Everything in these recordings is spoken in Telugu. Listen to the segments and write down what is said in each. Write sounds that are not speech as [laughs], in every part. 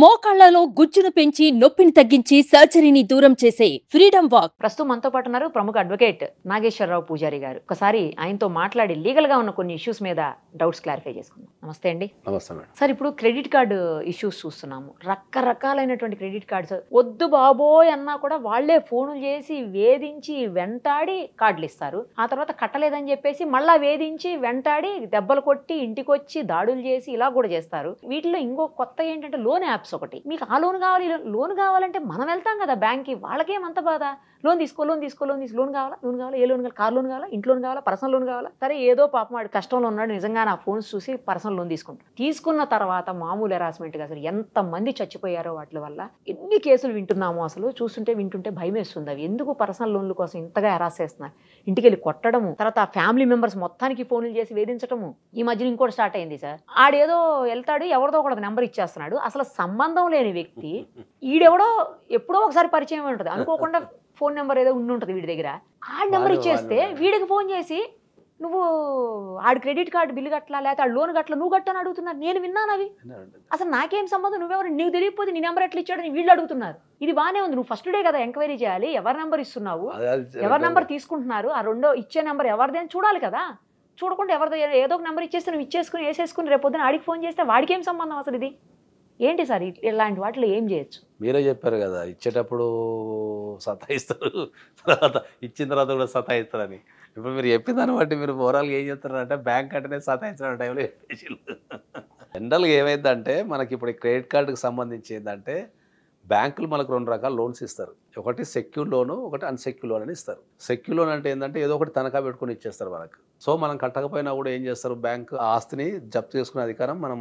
మోకాళ్లలో గుజ్జును పెంచి నొప్పిని తగ్గించి సర్జరీని దూరం చేసే ఫ్రీడమ్ వాక్ ప్రస్తుతం మనతో పాటు ఉన్నారు ప్రముఖ అడ్వకేట్ నాగేశ్వరరావు పూజారి గారు ఒకసారి ఆయనతో మాట్లాడి లీగల్ గా ఉన్న కొన్ని ఇష్యూస్ మీద డౌట్స్ క్లారిఫై చేసుకుందాం నమస్తే అండి సార్ ఇప్పుడు క్రెడిట్ కార్డు ఇష్యూస్ చూస్తున్నాము రకరకాలైనటువంటి క్రెడిట్ కార్డ్స్ వద్దు బాబోయ్ అన్నా కూడా వాళ్లే ఫోన్లు చేసి వేధించి వెంటాడి కార్డులు ఇస్తారు ఆ తర్వాత కట్టలేదని చెప్పేసి మళ్ళా వేధించి వెంటాడి దెబ్బలు కొట్టి ఇంటికి వచ్చి దాడులు చేసి ఇలా కూడా చేస్తారు వీటిలో ఇంకో కొత్త ఏంటంటే లోన్ యాప్స్ ఒకటి మీకు ఆ లోన్ కావాలి లోన్ కావాలంటే మనం వెళ్తాం కదా బ్యాంక్కి వాళ్ళకేమంత బాధ లోన్ తీసుకో లోన్ తీసుకో లోన్ తీసుకో లోన్ కావాలా లోన్ కావాలా ఏ లోన్ కావాలి కార్ లోన్ కావాలా ఇంట్లో లోన్ కావాలా పర్సనల్ లోన్ కావాలా సరే ఏదో పాపం వాడు కష్టంలో ఉన్నాడు నిజంగా నా ఫోన్స్ చూసి పర్సనల్ లోన్ తీసుకుంటాను తీసుకున్న తర్వాత మామూలు హెరాస్మెంట్గా అసలు ఎంతమంది చచ్చిపోయారో వాటి వల్ల ఎన్ని కేసులు వింటున్నామో అసలు చూస్తుంటే వింటుంటే భయం వేస్తుంది అవి ఎందుకు పర్సనల్ లోన్ల కోసం ఇంతగా హెరాస్ చేస్తున్నారు ఇంటికి వెళ్ళి కొట్టడము తర్వాత ఆ ఫ్యామిలీ మెంబర్స్ మొత్తానికి ఫోన్లు చేసి వేధించడము ఈ మధ్యన ఇంకోటి స్టార్ట్ అయింది సార్ ఆడేదో వెళ్తాడు ఎవరిదో ఒకటి నెంబర్ ఇచ్చేస్తున్నాడు అసలు సంబంధం లేని వ్యక్తి ఈడెవడో ఎప్పుడో ఒకసారి పరిచయం ఉంటుంది అనుకోకుండా ఫోన్ నెంబర్ ఏదో ఉండి ఉంటుంది వీడి దగ్గర ఆ నెంబర్ ఇచ్చేస్తే వీడికి ఫోన్ చేసి నువ్వు ఆడు క్రెడిట్ కార్డు బిల్లు కట్టాలా లేకపోతే లోన్ కట్టలా నువ్వు కట్టని అడుగుతున్నా నేను విన్నాను అవి అసలు నాకేం సంబంధం నువ్వెవరు నీకు తెలియకపోతే నీ నెంబర్ ఎట్లా ఇచ్చాడని వీళ్ళు అడుగుతున్నారు ఇది బాగానే ఉంది నువ్వు ఫస్ట్ డే కదా ఎంక్వైరీ చేయాలి ఎవరి నెంబర్ ఇస్తున్నావు ఎవరి నెంబర్ తీసుకుంటున్నారు ఆ రెండో ఇచ్చే నెంబర్ ఎవరిదని చూడాలి కదా చూడకుండా ఎవరిదో ఏదో ఒక నెంబర్ ఇచ్చేస్తే నువ్వు ఇచ్చేసుకుని వేసేసుకుని రేపొద్దున ఆడికి ఫోన్ చేస్తే వాడికి ఏం సంబంధం అసలు ఇది ఏంటి సార్ ఇలాంటి వాటిలో ఏం చేయొచ్చు మీరే చెప్పారు కదా ఇచ్చేటప్పుడు సతాయిస్తారు తర్వాత ఇచ్చిన తర్వాత కూడా సతాయిస్తారని ఇప్పుడు మీరు చెప్పిన దాన్ని బట్టి మీరు ఓవరాల్గా ఏం చేస్తున్నారంటే బ్యాంక్ అంటేనే సతాయించడం టైంలో చెప్పేసి జనరల్గా ఏమైందంటే మనకి ఇప్పుడు క్రెడిట్ కార్డుకి సంబంధించి ఏంటంటే బ్యాంకులు మనకు రెండు రకాల లోన్స్ ఇస్తారు ఒకటి సెక్యూర్ లోను ఒకటి అన్సెక్యూర్ లోన్ అని ఇస్తారు సెక్యూర్ లోన్ అంటే ఏంటంటే ఏదో ఒకటి తనఖా పెట్టుకుని ఇచ్చేస్తారు మనకు సో మనం కట్టకపోయినా కూడా ఏం చేస్తారు బ్యాంకు ఆస్తిని జప్తు చేసుకునే అధికారం మనం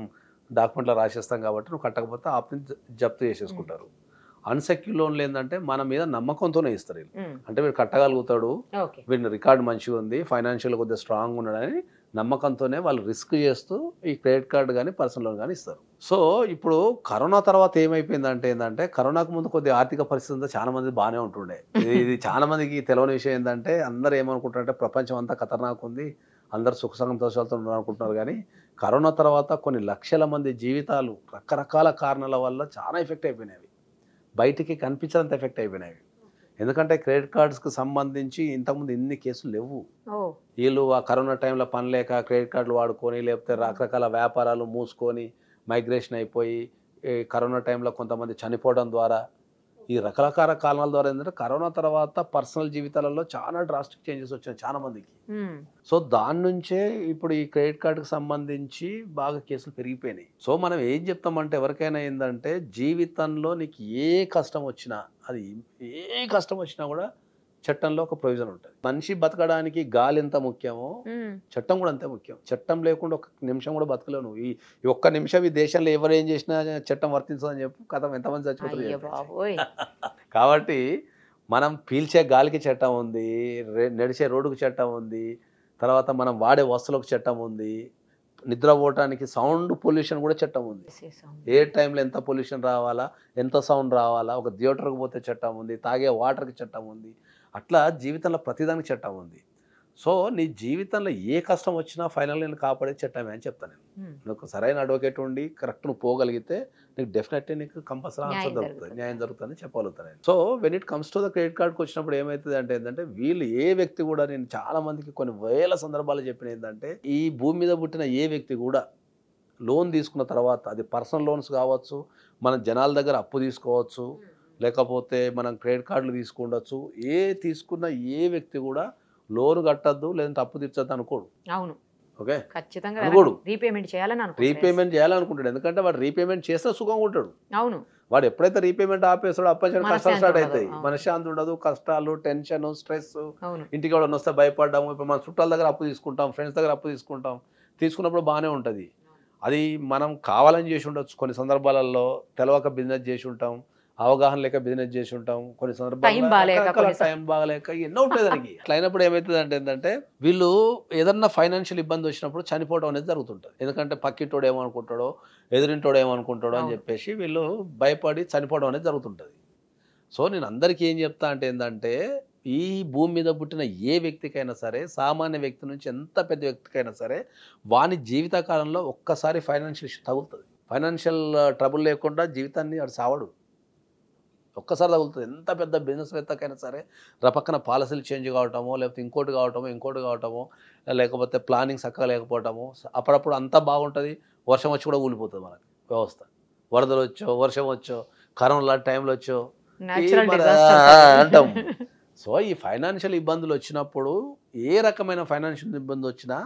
డాక్యుమెంట్లో రాసేస్తాం కాబట్టి నువ్వు కట్టకపోతే ఆప్తిని జప్తు చేసేసుకుంటారు అన్సెక్యూర్ లోన్లు ఏంటంటే మన మీద నమ్మకంతోనే ఇస్తారు అంటే వీడు కట్టగలుగుతాడు వీడిని రికార్డ్ మంచిగా ఉంది ఫైనాన్షియల్ కొద్దిగా స్ట్రాంగ్ ఉన్నాడని నమ్మకంతోనే వాళ్ళు రిస్క్ చేస్తూ ఈ క్రెడిట్ కార్డు కానీ పర్సనల్ లోన్ కానీ ఇస్తారు సో ఇప్పుడు కరోనా తర్వాత ఏమైపోయిందంటే ఏంటంటే కరోనాకు ముందు కొద్ది ఆర్థిక పరిస్థితి చాలా మంది బాగానే ఉంటుండే ఇది చాలా మందికి తెలియని విషయం ఏంటంటే అందరూ ఏమనుకుంటారంటే ప్రపంచం అంతా ఖతర్నాక్ ఉంది అందరు సుఖ సంతోషాలతో ఉండాలనుకుంటున్నారు కానీ కరోనా తర్వాత కొన్ని లక్షల మంది జీవితాలు రకరకాల కారణాల వల్ల చాలా ఎఫెక్ట్ అయిపోయినాయి బయటికి కనిపించినంత ఎఫెక్ట్ అయిపోయినాయి ఎందుకంటే క్రెడిట్ కార్డ్స్కి సంబంధించి ఇంతకుముందు ఇన్ని కేసులు లేవు వీళ్ళు ఆ కరోనా టైంలో పని లేక క్రెడిట్ కార్డులు వాడుకొని లేకపోతే రకరకాల వ్యాపారాలు మూసుకొని మైగ్రేషన్ అయిపోయి కరోనా టైంలో కొంతమంది చనిపోవడం ద్వారా ఈ రకరకాల కారణాల ద్వారా ఏంటంటే కరోనా తర్వాత పర్సనల్ జీవితాలలో చాలా డ్రాస్టిక్ చేంజెస్ వచ్చాయి చాలా మందికి సో దాని నుంచే ఇప్పుడు ఈ క్రెడిట్ కార్డుకి సంబంధించి బాగా కేసులు పెరిగిపోయినాయి సో మనం ఏం చెప్తామంటే ఎవరికైనా ఏంటంటే జీవితంలో నీకు ఏ కష్టం వచ్చినా అది ఏ కష్టం వచ్చినా కూడా చట్టంలో ఒక ప్రొవిజన్ ఉంటుంది మనిషి బతకడానికి గాలి ఎంత ముఖ్యమో చట్టం కూడా అంతే ముఖ్యం చట్టం లేకుండా ఒక నిమిషం కూడా బతకలేవు నువ్వు ఈ ఒక్క నిమిషం ఈ దేశంలో ఎవరు ఏం చేసినా చట్టం వర్తించదని చెప్పు కథం ఎంతమంది చచ్చిపోతుంది [laughs] కాబట్టి మనం పీల్చే గాలికి చట్టం ఉంది నడిచే రోడ్డుకు చట్టం ఉంది తర్వాత మనం వాడే వస్తువులకు చట్టం ఉంది నిద్ర పోవటానికి సౌండ్ పొల్యూషన్ కూడా చట్టం ఉంది ఏ టైంలో ఎంత పొల్యూషన్ రావాలా ఎంత సౌండ్ రావాలా ఒక థియేటర్కి పోతే చట్టం ఉంది తాగే వాటర్కి చట్టం ఉంది అట్లా జీవితంలో ప్రతిదానికి చట్టం ఉంది సో నీ జీవితంలో ఏ కష్టం వచ్చినా ఫైనల్ నేను కాపాడే చట్టమే అని చెప్తాను నేను నీకు సరైన అడ్వకేట్ ఉండి కరెక్ట్ నువ్వు పోగలిగితే నీకు డెఫినెట్లీ నీకు కంపల్సరీ ఆన్సర్ దొరుకుతుంది న్యాయం దొరుకుతుందని చెప్పగలుగుతాను నేను so when it comes to the credit కార్డ్కి వచ్చినప్పుడు ఏమవుతుంది అంటే ఏంటంటే వీళ్ళు ఏ వ్యక్తి కూడా నేను చాలా మందికి కొన్ని వేల సందర్భాలు చెప్పిన ఏంటంటే ఈ భూమి మీద పుట్టిన ఏ వ్యక్తి కూడా లోన్ తీసుకున్న తర్వాత అది పర్సనల్ లోన్స్ కావచ్చు మన జనాల దగ్గర అప్పు తీసుకోవచ్చు లేకపోతే మనం క్రెడిట్ కార్డులు తీసుకుండొచ్చు ఏ తీసుకున్న ఏ వ్యక్తి కూడా లోన్ కట్టద్దు లేదంటే అప్పు తీర్చొద్దు అనుకోడు అవును ఓకే ఖచ్చితంగా రీపేమెంట్ చేయాలని రీపేమెంట్ చేయాలనుకుంటాడు ఎందుకంటే వాడు రీపేమెంట్ చేస్తే సుఖంగా ఉంటాడు అవును వాడు ఎప్పుడైతే రీపేమెంట్ ఆపేస్తాడో అప్పచేయడం కష్టాలు స్టార్ట్ అవుతాయి మనశ్శాంతి ఉండదు కష్టాలు టెన్షన్ స్ట్రెస్ ఇంటికి ఎవడన్నా వస్తే భయపడ్డాము ఇప్పుడు మన చుట్టాల దగ్గర అప్పు తీసుకుంటాం ఫ్రెండ్స్ దగ్గర అప్పు తీసుకుంటాం తీసుకున్నప్పుడు బాగానే ఉంటుంది అది మనం కావాలని చేసి ఉండొచ్చు కొన్ని సందర్భాలలో తెలవక బిజినెస్ చేసి ఉంటాం అవగాహన లేక బిజినెస్ చేసి ఉంటాం కొన్ని సందర్భాలు టైం బాగలేక ఎన్నో ఉంటాయి [laughs] దానికి అట్లా అయినప్పుడు ఏమవుతుంది అంటే ఏంటంటే వీళ్ళు ఏదన్నా ఫైనాన్షియల్ ఇబ్బంది వచ్చినప్పుడు చనిపోవడం అనేది జరుగుతుంటుంది ఎందుకంటే పక్కింటోడు ఏమనుకుంటాడో ఎదురింటోడు ఏమనుకుంటాడో అని చెప్పేసి వీళ్ళు భయపడి చనిపోవడం అనేది జరుగుతుంటుంది సో నేను అందరికీ ఏం చెప్తా అంటే ఏంటంటే ఈ భూమి మీద పుట్టిన ఏ వ్యక్తికైనా సరే సామాన్య వ్యక్తి నుంచి ఎంత పెద్ద వ్యక్తికైనా సరే వాని జీవితకాలంలో ఒక్కసారి ఫైనాన్షియల్ తగులుతుంది ఫైనాన్షియల్ ట్రబుల్ లేకుండా జీవితాన్ని వాడు సావడు ఒక్కసారి తగులుతుంది ఎంత పెద్ద బిజినెస్ వేత్తకైనా సరే రపక్కన పాలసీలు చేంజ్ కావటమో లేకపోతే ఇంకోటి కావటమో ఇంకోటి కావటమో లేకపోతే ప్లానింగ్ చక్కగా లేకపోవటము అప్పుడప్పుడు అంతా బాగుంటుంది వర్షం వచ్చి కూడా ఊలిపోతుంది మనకి వ్యవస్థ వరదలు వచ్చో వర్షం వచ్చో కరోనా లాంటి టైంలో వచ్చో అంటాం సో ఈ ఫైనాన్షియల్ ఇబ్బందులు వచ్చినప్పుడు ఏ రకమైన ఫైనాన్షియల్ ఇబ్బంది వచ్చినా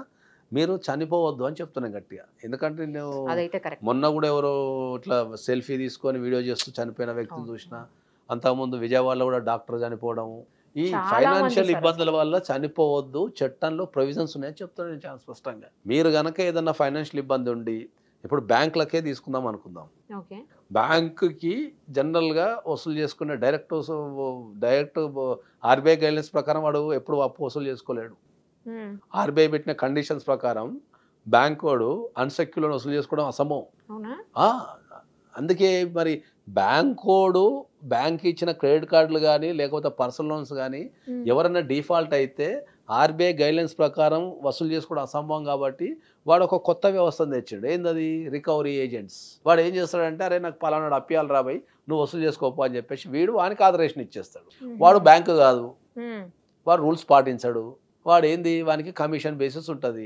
మీరు చనిపోవద్దు అని చెప్తున్నాను గట్టిగా ఎందుకంటే నేను మొన్న కూడా ఎవరో ఇట్లా సెల్ఫీ తీసుకొని వీడియో చేస్తూ చనిపోయిన వ్యక్తిని చూసిన అంతకుముందు విజయవాడలో కూడా డాక్టర్ చనిపోవడము ఈ ఫైనాన్షియల్ ఇబ్బందుల వల్ల చనిపోవద్దు చట్టంలో ప్రొవిజన్స్ ఉన్నాయని చెప్తున్నాను నేను చాలా స్పష్టంగా మీరు కనుక ఏదన్నా ఫైనాన్షియల్ ఇబ్బంది ఉండి ఇప్పుడు బ్యాంకులకే తీసుకుందాం అనుకుందాం బ్యాంకుకి జనరల్గా వసూలు చేసుకునే డైరెక్ట్ డైరెక్ట్ ఆర్బీఐ గైడ్లైన్స్ ప్రకారం వాడు ఎప్పుడు అప్పు వసూలు చేసుకోలేడు ఆర్బీఐ పెట్టిన కండిషన్స్ ప్రకారం బ్యాంక్ వాడు అన్సెక్యూర్ లోన్ వసూలు చేసుకోవడం అసమం అందుకే మరి బ్యాంకోడు బ్యాంక్ ఇచ్చిన క్రెడిట్ కార్డులు కానీ లేకపోతే పర్సనల్ లోన్స్ కానీ ఎవరైనా డిఫాల్ట్ అయితే ఆర్బీఐ గైడ్లైన్స్ ప్రకారం వసూలు చేసుకోవడం అసంభవం కాబట్టి వాడు ఒక కొత్త వ్యవస్థను తెచ్చాడు ఏందది రికవరీ ఏజెంట్స్ వాడు ఏం చేస్తాడంటే అరే నాకు పలానాడు అప్పియాలు రాబాయి నువ్వు వసూలు చేసుకోపు అని చెప్పేసి వీడు వానికి ఆదరేషన్ ఇచ్చేస్తాడు వాడు బ్యాంకు కాదు వాడు రూల్స్ పాటించాడు వాడు ఏంది వానికి కమిషన్ బేసిస్ ఉంటుంది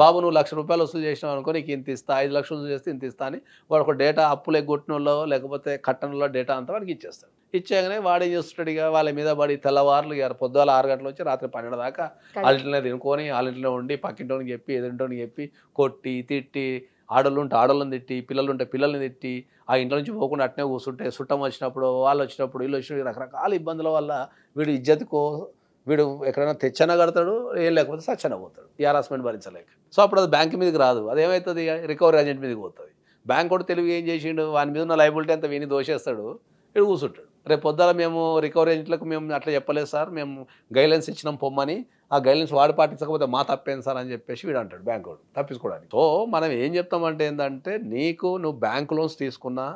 బాబు నువ్వు లక్ష రూపాయలు వసూలు చేసినావు అనుకో నీకు ఇంత ఇస్తా ఐదు లక్షలు వసూలు చేస్తే ఇంత ఇస్తా అని వాడు ఒక డేటా అప్పులే కొట్టినలో లేకపోతే కట్టనలో డేటా అంతా వాడికి ఇచ్చేస్తాడు ఇచ్చేగానే వాడు ఏం చేస్తున్నాడు ఇక వాళ్ళ మీద పడి తెల్లవారులు పొద్దువాళ్ళ ఆరు గంటల వచ్చి రాత్రి పన్నెండు దాకా వాళ్ళింటిలో తినుకొని వాళ్ళింటిలో ఉండి పక్కింటోనికి చెప్పి ఎదురింటోనికి చెప్పి కొట్టి తిట్టి ఆడలు ఉంటే ఆడలను తిట్టి పిల్లలు ఉంటే పిల్లల్ని తిట్టి ఆ ఇంట్లో నుంచి పోకుండా అట్నే కూర్చుంటే చుట్టం వచ్చినప్పుడు వాళ్ళు వచ్చినప్పుడు వీళ్ళు వచ్చినప్పుడు రకరకాల ఇబ్బందుల వల్ల వీడు ఇజ్జతికో వీడు ఎక్కడైనా తెచ్చన కడతాడు ఏం లేకపోతే సచ్చన పోతాడు ఈ హరాస్మెంట్ భరించలేక సో అప్పుడు అది బ్యాంక్ మీదకి రాదు అదేమవుతుంది రికవరీ ఏజెంట్ మీదకి పోతుంది బ్యాంక్ కూడా తెలివి ఏం చేసిండు వాని మీద ఉన్న లైబిలిటీ అంతా విని దోషేస్తాడు వీడు కూర్చుంటాడు రేపు పొద్దున మేము రికవరీ ఏజెంట్లకు మేము అట్లా చెప్పలేదు సార్ మేము గైడెన్స్ ఇచ్చినాం పొమ్మని ఆ గైడెన్స్ వాడు పాటించకపోతే మా తప్పేం సార్ అని చెప్పేసి వీడు అంటాడు బ్యాంక్ వాడు తప్పించుకోవడానికి సో మనం ఏం చెప్తామంటే ఏంటంటే నీకు నువ్వు బ్యాంక్ లోన్స్ తీసుకున్నా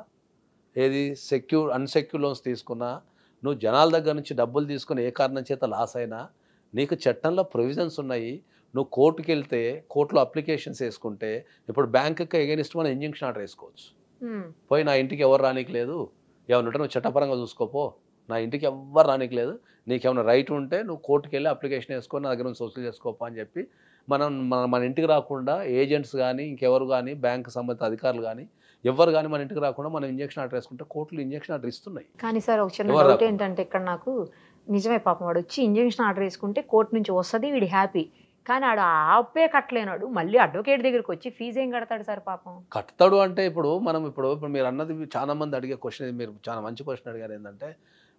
ఏది సెక్యూర్ అన్సెక్యూర్ లోన్స్ తీసుకున్నా నువ్వు జనాల దగ్గర నుంచి డబ్బులు తీసుకుని ఏ కారణం చేత లాస్ అయినా నీకు చట్టంలో ప్రొవిజన్స్ ఉన్నాయి నువ్వు కోర్టుకి వెళ్తే కోర్టులో అప్లికేషన్స్ వేసుకుంటే ఇప్పుడు బ్యాంకుకి ఎగెనిస్ట్ మనం ఇంజంక్షన్ ఆర్డర్ వేసుకోవచ్చు పోయి నా ఇంటికి ఎవరు రానికి లేదు ఏమన్నా నువ్వు చట్టపరంగా చూసుకోపో నా ఇంటికి ఎవ్వరు రానికి లేదు నీకేమైనా రైట్ ఉంటే నువ్వు కోర్టుకి వెళ్ళి అప్లికేషన్ వేసుకొని నా దగ్గర నుంచి సోషల్ చేసుకోపో అని చెప్పి మనం మన మన ఇంటికి రాకుండా ఏజెంట్స్ కానీ ఇంకెవరు కానీ బ్యాంకు సంబంధిత అధికారులు కానీ ఎవరు కానీ మన ఇంటికి రాకుండా మనం ఇంజక్షన్ ఆర్డర్ వేసుకుంటే కోట్లు ఇంజక్షన్ ఆర్డర్ ఇస్తున్నాయి కానీ సార్ ఒక చిన్న డౌట్ ఏంటంటే ఇక్కడ నాకు నిజమే పాపం వాడు వచ్చి ఇంజక్షన్ ఆర్డర్ వేసుకుంటే కోర్టు నుంచి వస్తుంది వీడి హ్యాపీ కానీ ఆడు ఆపే కట్టలేనాడు మళ్ళీ అడ్వకేట్ దగ్గరికి వచ్చి ఫీజు ఏం కడతాడు సార్ పాపం కడతాడు అంటే ఇప్పుడు మనం ఇప్పుడు ఇప్పుడు మీరు అన్నది చాలా మంది అడిగే క్వశ్చన్ మీరు చాలా మంచి క్వశ్చన్ అడిగారు ఏంటంటే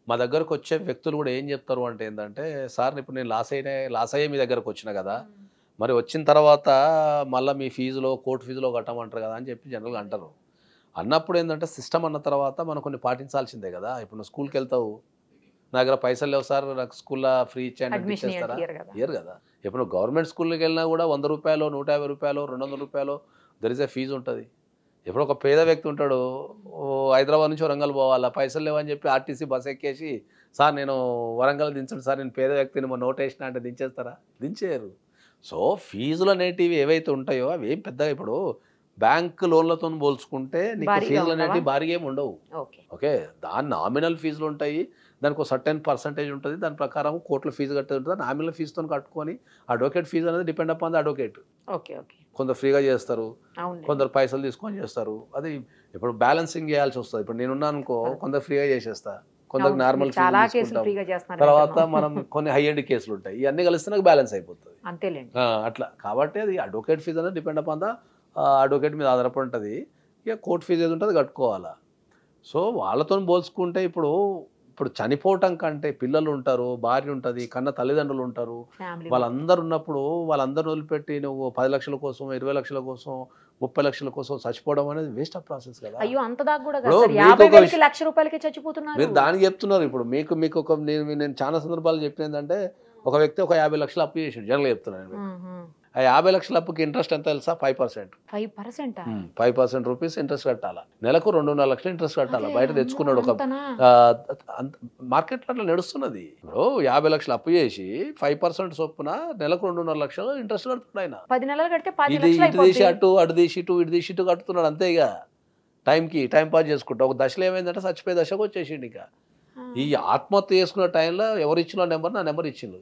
మా దగ్గరకు వచ్చే వ్యక్తులు కూడా ఏం చెప్తారు అంటే ఏంటంటే సార్ ఇప్పుడు నేను లాస్ అయినా లాస్ అయ్యే మీ దగ్గరకు వచ్చిన కదా మరి వచ్చిన తర్వాత మళ్ళీ మీ ఫీజులో కోర్టు ఫీజులో కట్టమంటారు కదా అని చెప్పి జనరల్గా అంటారు అన్నప్పుడు ఏంటంటే సిస్టమ్ అన్న తర్వాత మనం కొన్ని పాటించాల్సిందే కదా ఇప్పుడు నువ్వు స్కూల్కి వెళ్తావు నా దగ్గర పైసలు లేవు సార్ నాకు స్కూల్లో ఫ్రీ ఇచ్చాను ఇచ్చేస్తారా ఇయర్ కదా ఇప్పుడు గవర్నమెంట్ స్కూల్కి వెళ్ళినా కూడా వంద రూపాయలు నూట యాభై రూపాయలు రెండు వందల రూపాయలు దరిసే ఫీజు ఉంటుంది ఇప్పుడు ఒక పేద వ్యక్తి ఉంటాడు హైదరాబాద్ నుంచి వరంగల్ పోవాలా పైసలు లేవని చెప్పి ఆర్టీసీ బస్ ఎక్కేసి సార్ నేను వరంగల్ దించండి సార్ నేను పేద వ్యక్తిని మా నోట్ అంటే దించేస్తారా దించేయరు సో ఫీజులు అనేటివి ఏవైతే ఉంటాయో అవి పెద్దగా ఇప్పుడు బ్యాంక్ లోన్లతో పోల్చుకుంటే నీకు ఫీజులు అనేవి భారీగా ఏమి ఉండవు ఓకే దాని నామినల్ ఫీజులు ఉంటాయి దానికి ఒక సర్టెన్ పర్సంటేజ్ ఉంటుంది దాని ప్రకారం కోట్ల ఫీజు కట్టేది ఉంటుంది నామినల్ ఫీజుతో కట్టుకొని అడ్వకేట్ ఫీజు అనేది depend up on the advocate కొందరు ఫ్రీగా చేస్తారు కొందరు పైసలు తీసుకొని చేస్తారు అది ఇప్పుడు బ్యాలెన్సింగ్ చేయాల్సి వస్తుంది ఇప్పుడు నేనున్నాను అనుకో కొందరు ఫ్రీగా చేసేస్తా కొందరు నార్మల్ తర్వాత మనం కొన్ని హై ఎండ్ కేసులు ఉంటాయి ఇవన్నీ కలిస్తే నాకు బ్యాలెన్స్ అయిపోతుంది అట్లా కాబట్టి అది అడ్వకేట్ ఫీజు అనేది డిపెండ్ ఆన్ ద అడ్వకేట్ మీద ఆధారపడి ఉంటుంది ఇక కోర్టు ఫీజు ఏది ఉంటుంది కట్టుకోవాలా సో వాళ్ళతో పోల్చుకుంటే ఇప్పుడు ఇప్పుడు చనిపోవటం కంటే పిల్లలు ఉంటారు భార్య ఉంటుంది కన్న తల్లిదండ్రులు ఉంటారు వాళ్ళందరూ ఉన్నప్పుడు వాళ్ళందరూ వదిలిపెట్టి నువ్వు పది లక్షల కోసం ఇరవై లక్షల కోసం ముప్పై లక్షల కోసం చచ్చిపోవడం అనేది వేస్ట్ ఆఫ్ ప్రాసెస్ లక్ష రూపాయలకి చచ్చిపోతున్నారు మీరు దానికి చెప్తున్నారు ఇప్పుడు మీకు మీకు ఒక నేను చాలా సందర్భాలు చెప్పిన ఏంటంటే ఒక వ్యక్తి ఒక యాభై లక్షలు అప్పు చేసాడు జనరల్ చెప్తున్నాను ఆ యాభై లక్షల అప్పుకి ఇంట్రెస్ట్ ఎంత తెలుసా five percent five percent rupees interest కట్టాలా నెలకు రెండున్నర లక్షలు ఇంట్రెస్ట్ కట్టాలా బయట తెచ్చుకున్నాడు ఒక మార్కెట్ అట్లా నడుస్తున్నది ఇప్పుడు యాభై లక్షలు అప్పు చేసి ఫైవ్ పర్సెంట్ చొప్పున నెలకు రెండున్నర లక్షలు ఇంట్రెస్ట్ కడుతున్నాడు ఆయన పది నెలలు కడితే ఇటు తీసి అటు అటు తీసి ఇటు ఇటు తీసి ఇటు కడుతున్నాడు అంతేగా టైం టైంకి టైం పాస్ చేసుకుంటా ఒక దశలో ఏమైందంటే చచ్చిపోయే దశకు వచ్చేసిండు ఇక ఈ ఆత్మహత్య చేసుకున్న టైంలో ఎవరు ఇచ్చిన నెంబర్ నా నెంబర్ ఇచ్చిండు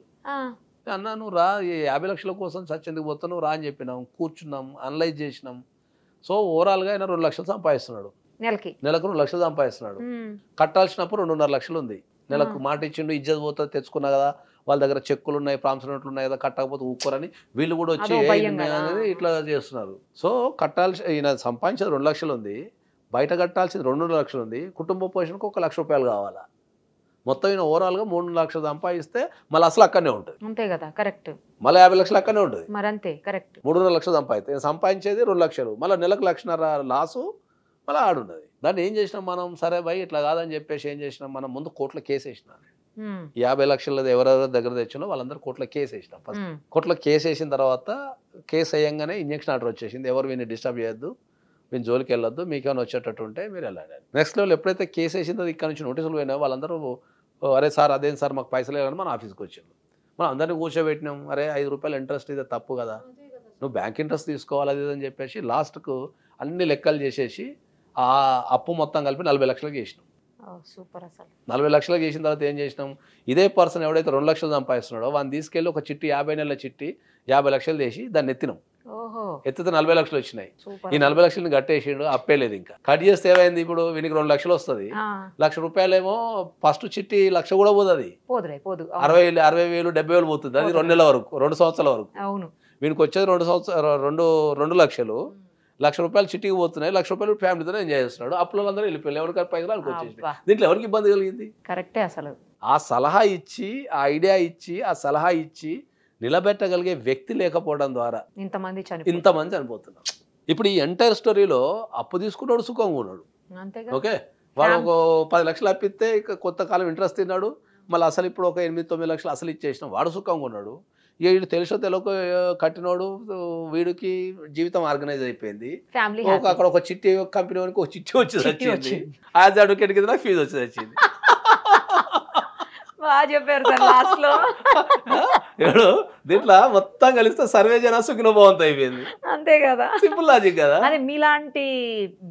అన్నాను రా యాభై లక్షల కోసం చచ్చేందుకు పోతున్నావు రా అని చెప్పినాం కూర్చున్నాం అనలైజ్ చేసినాం సో ఓవరాల్గా ఆయన రెండు లక్షలు సంపాదిస్తున్నాడు నెలకి నెలకు రెండు లక్షలు సంపాదిస్తున్నాడు కట్టాల్సినప్పుడు రెండున్నర లక్షలు ఉంది నెలకు మాట ఇచ్చిండు ఇజ్జత్ పోతుంది తెచ్చుకున్నా కదా వాళ్ళ దగ్గర చెక్కులు ఉన్నాయి ప్రామిసరీ నోట్లు ఉన్నాయి కదా కట్టకపోతే ఊక్కోరని వీళ్ళు కూడా వచ్చి అనేది ఇట్లా చేస్తున్నారు సో కట్టాల్సి ఈయన సంపాదించేది రెండు లక్షలు ఉంది బయట కట్టాల్సింది రెండున్నర లక్షలు ఉంది కుటుంబ పోషణకు ఒక లక్ష రూపాయలు కావాలా మొత్తం ఓవరాల్ ఓవరాల్గా మూడు లక్షలు సంపాదిస్తే మళ్ళీ అసలు అక్కడనే ఉంటుంది అంతే కదా కరెక్ట్ మళ్ళీ యాభై లక్షలు అక్కడనే ఉంటుంది మరి అంతే కరెక్ట్ మూడున్నర లక్షలు సంపాదిస్తే సంపాదించేది రెండు లక్షలు మళ్ళీ నెలకు లక్షన్నర లాసు మళ్ళీ ఆడున్నది దాన్ని ఏం చేసినాం మనం సరే భయ్ ఇట్లా కాదని చెప్పేసి ఏం చేసినాం మనం ముందు కోట్ల కేసు వేసినాం యాభై లక్షలది ఎవరెవరి దగ్గర తెచ్చినో వాళ్ళందరూ కోట్ల కేసు వేసినాం ఫస్ట్ కోట్ల కేసు వేసిన తర్వాత కేసు అయ్యంగానే ఇంజక్షన్ ఆర్డర్ వచ్చేసింది ఎవరు వీని డిస్టర్బ్ చేయొద్దు మేము జోలికి వెళ్ళొద్దు మీకేమైనా వచ్చేటట్టు ఉంటే మీరు వెళ్ళాలి నెక్స్ట్ లెవెల్ ఎప్పుడైతే కేసు వేసిందో ఇక్కడ నుంచి నోటీసులు పోయినా వాళ్ళందరూ అరే సార్ అదేం సార్ మాకు పైసలు లేదని మన ఆఫీస్కి వచ్చిండు మనం అందరినీ కూర్చోబెట్టినాం అరే ఐదు రూపాయలు ఇంట్రెస్ట్ ఇదే తప్పు కదా నువ్వు బ్యాంక్ ఇంట్రెస్ట్ తీసుకోవాలి అది అని చెప్పేసి లాస్ట్కు అన్ని లెక్కలు చేసేసి ఆ అప్పు మొత్తం కలిపి నలభై లక్షలకు చేసినాం సూపర్ అసలు నలభై లక్షలకు చేసిన తర్వాత ఏం చేసినాం ఇదే పర్సన్ ఎవడైతే రెండు లక్షలు సంపాదిస్తున్నాడో వాడిని తీసుకెళ్ళి ఒక చిట్టి యాభై నెలల చిట్టి యాభై లక్షలు చేసి దాన్ని ఎత్తినాం ఎత్తితే నలభై లక్షలు వచ్చినాయి ఈ నలభై లక్షలను కట్టేసిండు అప్పేలేదు ఇంకా కట్ చేస్తే ఏమైంది ఇప్పుడు వీనికి రెండు లక్షలు వస్తుంది లక్ష రూపాయలేమో ఫస్ట్ చిట్టి లక్ష కూడా పోదు అది అరవై అరవై వేలు డెబ్బై వేలు పోతుంది అది రెండు నెలల వరకు రెండు సంవత్సరాల వరకు వీనికి వచ్చేది రెండు సంవత్సరాలు రెండు రెండు లక్షలు లక్ష రూపాయలు చిట్టికి పోతున్నాయి లక్ష రూపాయలు ఫ్యామిలీతో ఎంజాయ్ చేస్తున్నాడు అప్పులు అందరూ వెళ్ళిపోయారు ఎవరికి పైసలు అనుకోవచ్చు దీంట్లో ఎవరికి ఇబ్బంది కలిగింది కరెక్టే అసలు ఆ సలహా ఇచ్చి ఆ ఐడియా ఇచ్చి ఆ సలహా ఇచ్చి నిలబెట్టగలిగే వ్యక్తి లేకపోవడం ద్వారా ఇంతమంది ఇంతమంది చనిపోతున్నారు ఇప్పుడు ఈ ఎంటైర్ స్టోరీలో అప్పు తీసుకున్నాడు సుఖంగా ఉన్నాడు ఓకే వాడు ఒక పది లక్షలు అప్పిస్తే ఇక కొత్త కాలం ఇంట్రెస్ట్ తిన్నాడు మళ్ళీ అసలు ఇప్పుడు ఒక ఎనిమిది తొమ్మిది లక్షలు అసలు ఇచ్చేసిన వాడు సుఖంగా ఉన్నాడు వీడు తెలుసో తెలియక కట్టినోడు వీడికి జీవితం ఆర్గనైజ్ అయిపోయింది ఒక అక్కడ ఒక చిట్టి కంపెనీ వరకు ఒక చిట్టి వచ్చేసి వచ్చింది యాజ్ అడ్వకేట్ కింద నాకు ఫీజు వచ్చేసి వచ్చింది [laughs] బాగా చెప్పారు సార్ లాస్ట్లో [laughs] దీంట్లో మొత్తం కలిస్తే సర్వే జన సుఖనుభవంతో అయిపోయింది అంతే కదా సింపుల్ లాజిక్ కదా అదే మీలాంటి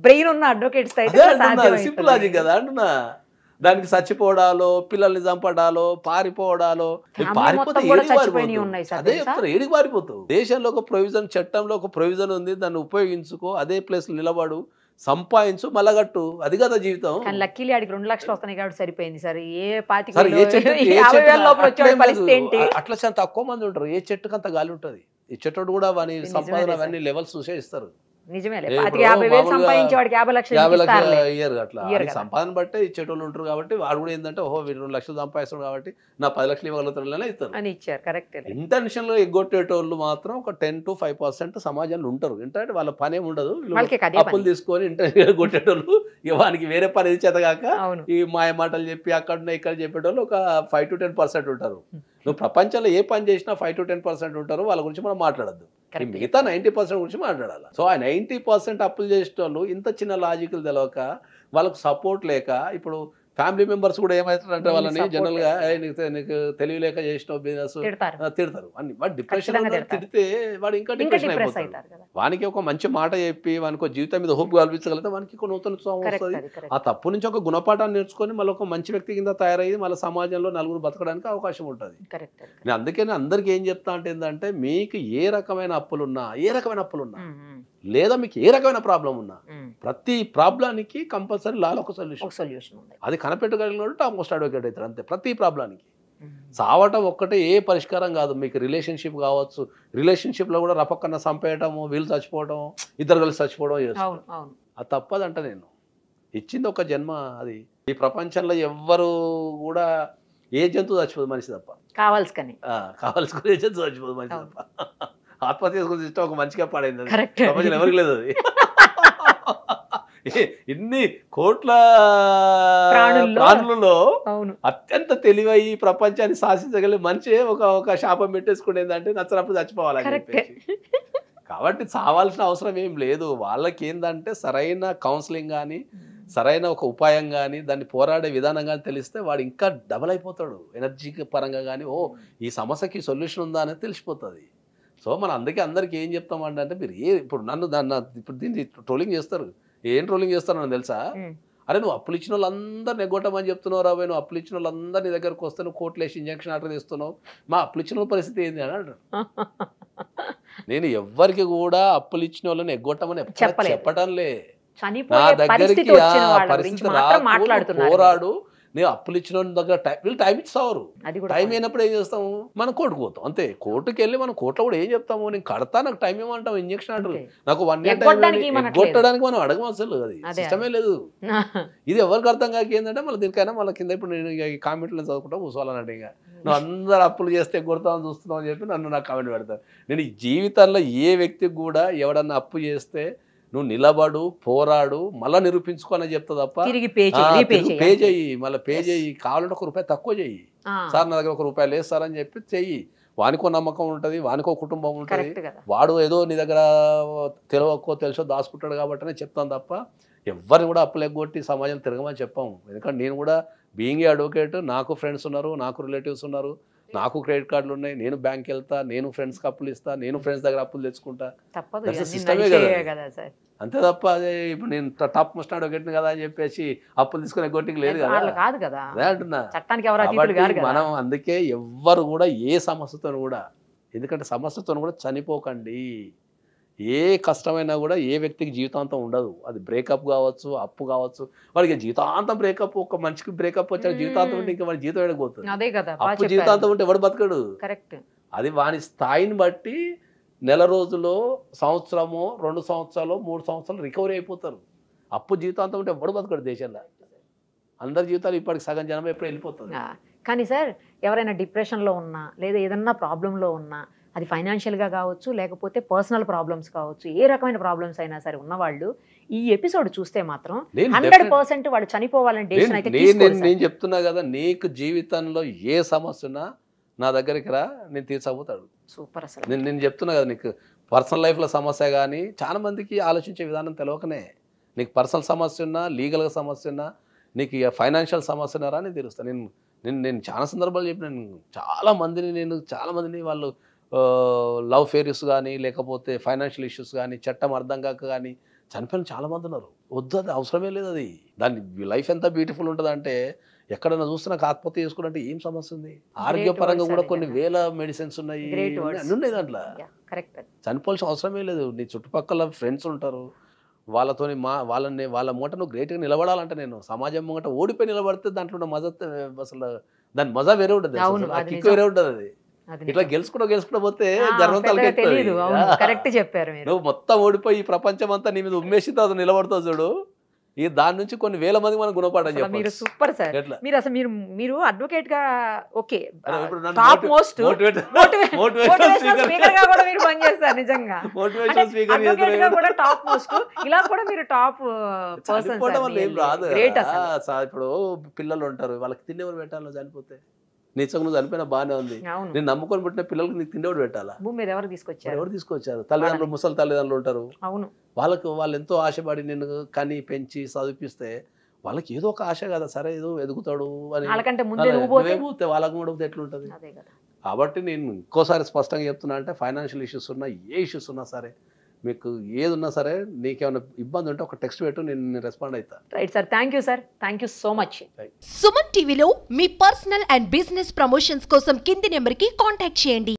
బ్రెయిన్ ఉన్న అడ్వకేట్స్ సింపుల్ లాజిక్ కదా అంటున్నా దానికి చచ్చిపోవడాలో పిల్లల్ని చంపడాలో పారిపోవడాలో పారిపోతే అదే చెప్తారు ఏడికి పారిపోతావు దేశంలో ఒక ప్రొవిజన్ చట్టంలో ఒక ప్రొవిజన్ ఉంది దాన్ని ఉపయోగించుకో అదే ప్లేస్ నిలబడు సంపాదించు మలగట్టు అది కదా జీవితం లక్కీలీ ఆడికి రెండు లక్షలు వస్తాయి కాబట్టి సరిపోయింది సార్ ఏ పార్టీ [laughs] అట్లా చాలా తక్కువ మంది ఉంటారు ఏ చెట్టుకంత గాలి ఉంటుంది ఈ చెట్టు కూడా వాని సంపాదన అవన్నీ లెవెల్స్ చూసే ఇస్తారు సంపాదన బట్టే ఇచ్చేటోళ్ళు ఉంటారు కాబట్టి వాడు కూడా ఏంటంటే ఓహో వీడు రెండు లక్షలు సంపాదిస్తాడు కాబట్టి నా పది లక్షలు ఇవ్వగలుగుతాడు ఇస్తారు అని ఇచ్చారు కరెక్ట్ ఇంటెన్షన్ లో ఎగ్గొట్టేటోళ్ళు మాత్రం ఒక టెన్ టు ఫైవ్ పర్సెంట్ సమాజంలో ఉంటారు ఏంటంటే వాళ్ళ పని ఏమి ఉండదు అప్పులు తీసుకొని ఇంటర్వ్యూ కొట్టేటోళ్ళు వానికి వేరే పని చేతగాక ఈ మాయ మాటలు చెప్పి అక్కడ ఇక్కడ చెప్పేటోళ్ళు ఒక ఫైవ్ టు టెన్ పర్సెంట్ ఉంటారు నువ్వు ప్రపంచంలో ఏ పని చేసినా ఫైవ్ టు టెన్ పర్సెంట్ ఉంటారు వాళ్ళ గురించి మనం మాట్లాడద్దు మిగతా నైంటీ పర్సెంట్ గురించి మాట్లాడాలి సో ఆ నైంటీ పర్సెంట్ అప్పులు చేసేటోళ్ళు ఇంత చిన్న లాజిక్లు తెలవక వాళ్ళకు సపోర్ట్ లేక ఇప్పుడు ఫ్యామిలీ మెంబర్స్ కూడా ఏమవుతారంటే వాళ్ళని జనరల్ గా నీకు తెలియలేక తెలివి లేక చేసిన బిజినెస్ తిడతారు అన్ని వాడు డిప్రెషన్ తిడితే వాడు ఇంకా డిప్రెషన్ అయిపోతాడు వానికి ఒక మంచి మాట చెప్పి వానికి జీవితం మీద హోప్ కల్పించగలిగితే వానికి ఒక నూతన వస్తుంది ఆ తప్పు నుంచి ఒక గుణపాఠాన్ని నేర్చుకొని మళ్ళీ ఒక మంచి వ్యక్తి కింద తయారయ్యి మళ్ళీ సమాజంలో నలుగురు బతకడానికి అవకాశం ఉంటుంది నేను అందుకే అందరికి ఏం చెప్తా అంటే ఏంటంటే మీకు ఏ రకమైన అప్పులున్నా ఏ రకమైన అప్పులున్నా లేదా మీకు ఏ రకమైన ప్రాబ్లం ఉన్నా ప్రతి ప్రాబ్లానికి కంపల్సరీ లాలో ఒక సొల్యూషన్ సొల్యూషన్ అది కనిపెట్టగలిగినట్టు మోస్ట్ అడ్వకేట్ అవుతారు అంతే ప్రతి ప్రాబ్లానికి చావటం ఒక్కటే ఏ పరిష్కారం కాదు మీకు రిలేషన్షిప్ కావచ్చు రిలేషన్షిప్లో కూడా రపక్కన చంపేయటము వీళ్ళు చచ్చిపోవడం ఇద్దరు కలిసి చచ్చిపోవడం చేస్తాం అది తప్పదంట నేను ఇచ్చింది ఒక జన్మ అది ఈ ప్రపంచంలో ఎవ్వరు కూడా ఏ జంతువు చచ్చిపోదు మనిషి తప్ప కావాల్సి కానీ కావాల్సి ఏ జంతువు చచ్చిపోదు మనిషి తప్ప ఆత్మహత్య చేసుకుని ఇష్టం ఒక మంచిగా పాడైంది ప్రపంచం ఎవరికి లేదు అది ఇన్ని కోట్ల ప్రాణులలో అత్యంత తెలివై ప్రపంచాన్ని శాసించగలి మంచి ఒక ఒక శాపం పెట్టేసుకునేది అంటే నచ్చినప్పుడు చచ్చిపోవాలి కాబట్టి చావాల్సిన అవసరం ఏం లేదు వాళ్ళకి ఏంటంటే సరైన కౌన్సిలింగ్ కానీ hmm. సరైన ఒక ఉపాయం కానీ దాన్ని పోరాడే విధానం కానీ తెలిస్తే వాడు ఇంకా డబల్ అయిపోతాడు ఎనర్జీ పరంగా కానీ ఓ hmm. ఈ సమస్యకి సొల్యూషన్ ఉందా అనేది తెలిసిపోతుంది సో మనం అందరికీ అందరికీ ఏం చెప్తామండి అంటే మీరు ఏ ఇప్పుడు నన్ను దాన్ని ఇప్పుడు దీన్ని ట్రోలింగ్ చేస్తారు ఏం ట్రోలింగ్ చేస్తారు నాకు తెలుసా అరే నువ్వు అప్పులు ఇచ్చిన వాళ్ళందరిని ఎగ్గొట్టమని చెప్తున్నావు రాబోయ్ నువ్వు అప్పులు ఇచ్చిన వాళ్ళందరినీ నీ దగ్గరకు వస్తే నువ్వు కోట్లు వేసి ఇంజక్షన్ ఆర్డర్ చేస్తున్నావు మా అప్పులు ఇచ్చిన పరిస్థితి ఏంది అని అంటారు [laughs] నేను ఎవ్వరికి కూడా అప్పులు ఇచ్చిన వాళ్ళని ఎగ్గొట్టమని చెప్పటంలే నా దగ్గరికి పోరాడు నేను అప్పులు ఇచ్చిన దగ్గర వీళ్ళు టైం ఇచ్చావరు టైం అయినప్పుడు ఏం చేస్తాము మనం కోర్టుకు పోతాం అంతే కోర్టుకి వెళ్ళి మనం కోర్టులో కూడా ఏం చెప్తాము నేను కడతా నాకు టైం ఏమంటాం ఇంజక్షన్ అంటారు నాకు వన్ ఇయర్ టైం కొట్టడానికి మనం అడగం అసలు అది ఇష్టమే లేదు [laughs] ఇది ఎవరికి అర్థం కాక ఏంటంటే మళ్ళీ దీనికైనా మళ్ళీ కింద ఇప్పుడు నేను కామెంట్లు చదువుకుంటా కూర్చోవాలన్నట్టు ఇక నువ్వు అందరు అప్పులు చేస్తే కొడతామని చూస్తున్నావు అని చెప్పి నన్ను నాకు కామెంట్ పెడతాను నేను జీవితంలో ఏ వ్యక్తికి కూడా ఎవడన్నా అప్పు చేస్తే నువ్వు నిలబడు పోరాడు మళ్ళీ నిరూపించుకోనని చెప్తా తప్ప పే చేయి మళ్ళీ పే చేయి కావాలంటే ఒక రూపాయి తక్కువ చేయి సార్ నా దగ్గర ఒక రూపాయి లేదు సార్ అని చెప్పి చెయ్యి వానికో నమ్మకం ఉంటుంది వానికో కుటుంబం ఉంటుంది వాడు ఏదో నీ దగ్గర తెలియకో తెలుసో దాచుకుంటాడు అని చెప్తాను తప్ప ఎవరిని కూడా అప్పులెగ్గొట్టి సమాజం తిరగమని చెప్పాము ఎందుకంటే నేను కూడా బీయింగ్ అడ్వకేట్ నాకు ఫ్రెండ్స్ ఉన్నారు నాకు రిలేటివ్స్ ఉన్నారు నాకు క్రెడిట్ కార్డులు ఉన్నాయి నేను బ్యాంక్ వెళ్తా నేను ఫ్రెండ్స్ కి అప్పులు ఇస్తా నేను ఫ్రెండ్స్ దగ్గర అప్పులు తెచ్చుకుంటా సిస్టమే అంతే తప్ప అదే ఇప్పుడు నేను టాప్ మోస్ట్ అడ్వకేట్ని కదా అని చెప్పేసి అప్పులు తీసుకునే గొట్టికి లేదు కదా అదే అంటున్నా మనం అందుకే ఎవ్వరు కూడా ఏ సమస్యతో కూడా ఎందుకంటే సమస్యతో కూడా చనిపోకండి ఏ కష్టమైనా కూడా ఏ వ్యక్తికి జీవితాంతం ఉండదు అది బ్రేకప్ కావచ్చు అప్పు కావచ్చు వాడికి జీవితాంతం బ్రేకప్ ఒక మనిషికి బ్రేకప్ వచ్చాక జీవితాంతం ఉంటే ఇంకా వాడి జీవితం ఎడగోతుంది అదే కదా అప్పు జీవితాంతం ఉంటే ఎవడు బతకడు కరెక్ట్ అది వాని స్థాయిని బట్టి నెల రోజులో సంవత్సరము రెండు సంవత్సరాలు మూడు సంవత్సరాలు రికవరీ అయిపోతారు అప్పు జీవితాంతం ఉంటే ఎవడు బతకడు దేశంలో అందరి జీవితాలు ఇప్పటికి సగం జనం ఎప్పుడు వెళ్ళిపోతుంది కానీ సార్ ఎవరైనా డిప్రెషన్లో ఉన్నా లేదా ఏదన్నా ప్రాబ్లంలో ఉన్నా అది ఫైనాన్షియల్గా కావచ్చు లేకపోతే పర్సనల్ ప్రాబ్లమ్స్ కావచ్చు ఏ రకమైన ప్రాబ్లమ్స్ అయినా సరే ఉన్నవాళ్ళు ఈ ఎపిసోడ్ చూస్తే మాత్రం హండ్రెడ్ పర్సెంట్ వాళ్ళు చనిపోవాలని నేను చెప్తున్నా కదా నీకు జీవితంలో ఏ సమస్య ఉన్నా నా దగ్గరికి రా నేను తీర్చబోతాడు సూపర్ అసలు నేను నేను చెప్తున్నా కదా నీకు పర్సనల్ లైఫ్లో సమస్య కానీ చాలా మందికి ఆలోచించే విధానం తెలియకనే నీకు పర్సనల్ సమస్య ఉన్నా లీగల్గా సమస్య ఉన్నా నీకు ఫైనాన్షియల్ సమస్య ఉన్నారా అని తీరుస్తాను నేను నేను నేను చాలా సందర్భాలు చెప్పిన చాలా మందిని నేను చాలా మందిని వాళ్ళు లవ్ ఫేరియస్ కానీ లేకపోతే ఫైనాన్షియల్ ఇష్యూస్ కానీ చట్టం అర్థం కాక కానీ చనిపోయిన చాలామంది ఉన్నారు వద్దు అది అవసరమే లేదు అది దాని లైఫ్ ఎంత బ్యూటిఫుల్ ఉంటుందంటే ఎక్కడన్నా నాకు ఆత్మహత్య చేసుకుంటే ఏం సమస్య ఉంది ఆరోగ్యపరంగా కూడా కొన్ని వేల మెడిసిన్స్ ఉన్నాయి ఉన్నాయి దాంట్లో చనిపోవాల్సిన అవసరమే లేదు నీ చుట్టుపక్కల ఫ్రెండ్స్ ఉంటారు వాళ్ళతోని మా వాళ్ళని వాళ్ళ మూట నువ్వు గ్రేట్గా నిలబడాలంటే నేను సమాజం ముంగట ఓడిపోయి నిలబడితే దాంట్లో ఉన్న మజా అసలు దాని మజా వేరే ఉంటుంది వేరే ఉంటుంది అది ఇట్లా గెలుచుకుంటూ గెలుచుకుంటూ పోతే గర్వం తెలియదు కరెక్ట్ చెప్పారు మీరు నువ్వు మొత్తం ఓడిపోయి ప్రపంచం అంతా నీ మీద ఉమ్మేసి అది నిలబడతావు చూడు ఈ దాని నుంచి కొన్ని వేల మంది మనం గుణపాఠం చెప్పాలి మీరు సూపర్ సార్ మీరు అసలు మీరు మీరు అడ్వకేట్ గా ఓకే టాప్ మోస్ట్ స్పీకర్ గా కూడా మీరు చేస్తారు నిజంగా [laughs] గా కూడా టాప్ మోస్ట్ ఇలా కూడా మీరు టాప్ uh, పర్సన్ రాదు ఇప్పుడు పిల్లలు ఉంటారు వాళ్ళకి తిండి ఎవరు పెట్టాలో చనిపోతే నిజంగా నువ్వు చనిపోయిన బాగానే ఉంది నేను నమ్ముకొని పుట్టిన పిల్లలకు నీకు తిండేవాడు పెట్టాలా ఎవరు తీసుకొచ్చారు ఎవరు తీసుకొచ్చారు తల్లిదండ్రులు ముసలి తల్లిదండ్రులు ఉంటారు అవును వాళ్ళకు వాళ్ళు ఎంతో ఆశపడి నేను కని పెంచి చదివిపిస్తే వాళ్ళకి ఏదో ఒక ఆశ కదా సరే ఏదో ఎదుగుతాడు అని పోతే వాళ్ళకి కూడా ఎట్లుంటది కాబట్టి నేను ఇంకోసారి స్పష్టంగా చెప్తున్నా అంటే ఫైనాన్షియల్ ఇష్యూస్ ఉన్నా ఏ ఇష్యూస్ ఉన్నా సరే మీకు ఏది ఉన్నా సరే నీకేమైనా ఇబ్బంది ఉంటే ఒక టెక్స్ట్ పెట్టు నేను రెస్పాండ్ అవుతా right sir thank you sir thank you so much Suman టీవీలో మీ పర్సనల్ అండ్ బిజినెస్ ప్రమోషన్స్ కోసం కింది నెంబర్కి కాంటాక్ట్ చేయండి